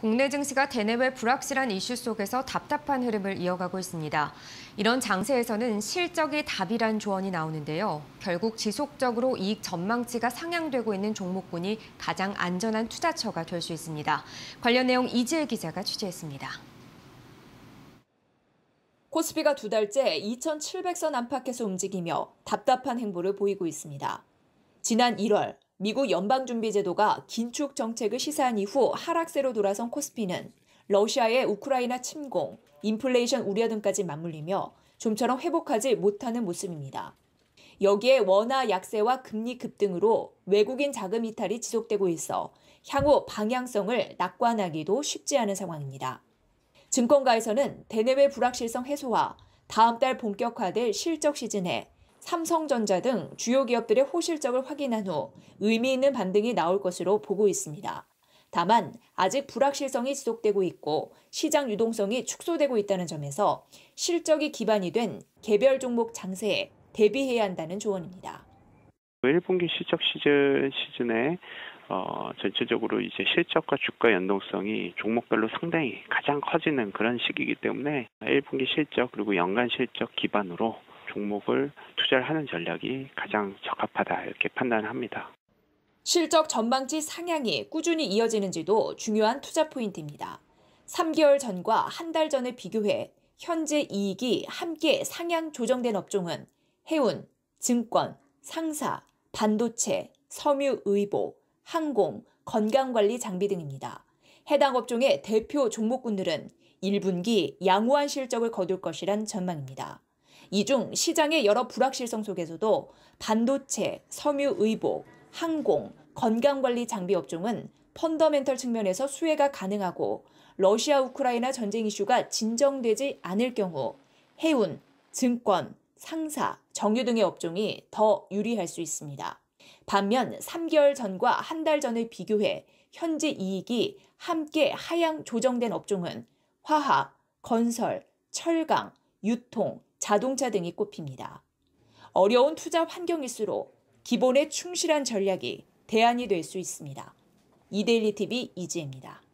국내 증시가 대내외 불확실한 이슈 속에서 답답한 흐름을 이어가고 있습니다. 이런 장세에서는 실적이 답이란 조언이 나오는데요. 결국 지속적으로 이익 전망치가 상향되고 있는 종목군이 가장 안전한 투자처가 될 수 있습니다. 관련 내용 이지혜 기자가 취재했습니다. 코스피가 두 달째 2,700선 안팎에서 움직이며 답답한 행보를 보이고 있습니다. 지난 1월 미국 연방준비제도가 긴축 정책을 시사한 이후 하락세로 돌아선 코스피는 러시아의 우크라이나 침공, 인플레이션 우려 등까지 맞물리며 좀처럼 회복하지 못하는 모습입니다. 여기에 원화 약세와 금리 급등으로 외국인 자금 이탈이 지속되고 있어 향후 방향성을 낙관하기도 쉽지 않은 상황입니다. 증권가에서는 대내외 불확실성 해소와 다음 달 본격화될 실적 시즌에 삼성전자 등 주요 기업들의 호실적을 확인한 후 의미 있는 반등이 나올 것으로 보고 있습니다. 다만 아직 불확실성이 지속되고 있고 시장 유동성이 축소되고 있다는 점에서 실적이 기반이 된 개별 종목 장세에 대비해야 한다는 조언입니다. 1분기 실적 시즌, 시즌에 어, 전체적으로 이제 실적과 주가 연동성이 종목별로 상당히 가장 커지는 그런 시기이기 때문에 1분기 실적 그리고 연간 실적 기반으로 종목을 투자를 하는 전략이 가장 적합하다 이렇게 판단합니다. 실적 전망치 상향이 꾸준히 이어지는지도 중요한 투자 포인트입니다. 3개월 전과 한 달 전에 비교해 현재 이익이 함께 상향 조정된 업종은 해운, 증권, 상사, 반도체, 섬유의보, 항공, 건강관리 장비 등입니다. 해당 업종의 대표 종목군들은 1분기 양호한 실적을 거둘 것이란 전망입니다. 이중 시장의 여러 불확실성 속에서도 반도체, 섬유의복, 항공, 건강관리 장비 업종은 펀더멘털 측면에서 수혜가 가능하고 러시아 우크라이나 전쟁 이슈가 진정되지 않을 경우 해운, 증권, 상사, 정유 등의 업종이 더 유리할 수 있습니다. 반면 3개월 전과 한 달 전을 비교해 현재 이익이 함께 하향 조정된 업종은 화학, 건설, 철강, 유통, 자동차 등이 꼽힙니다. 어려운 투자 환경일수록 기본에 충실한 전략이 대안이 될 수 있습니다. 이데일리 TV 이지혜입니다.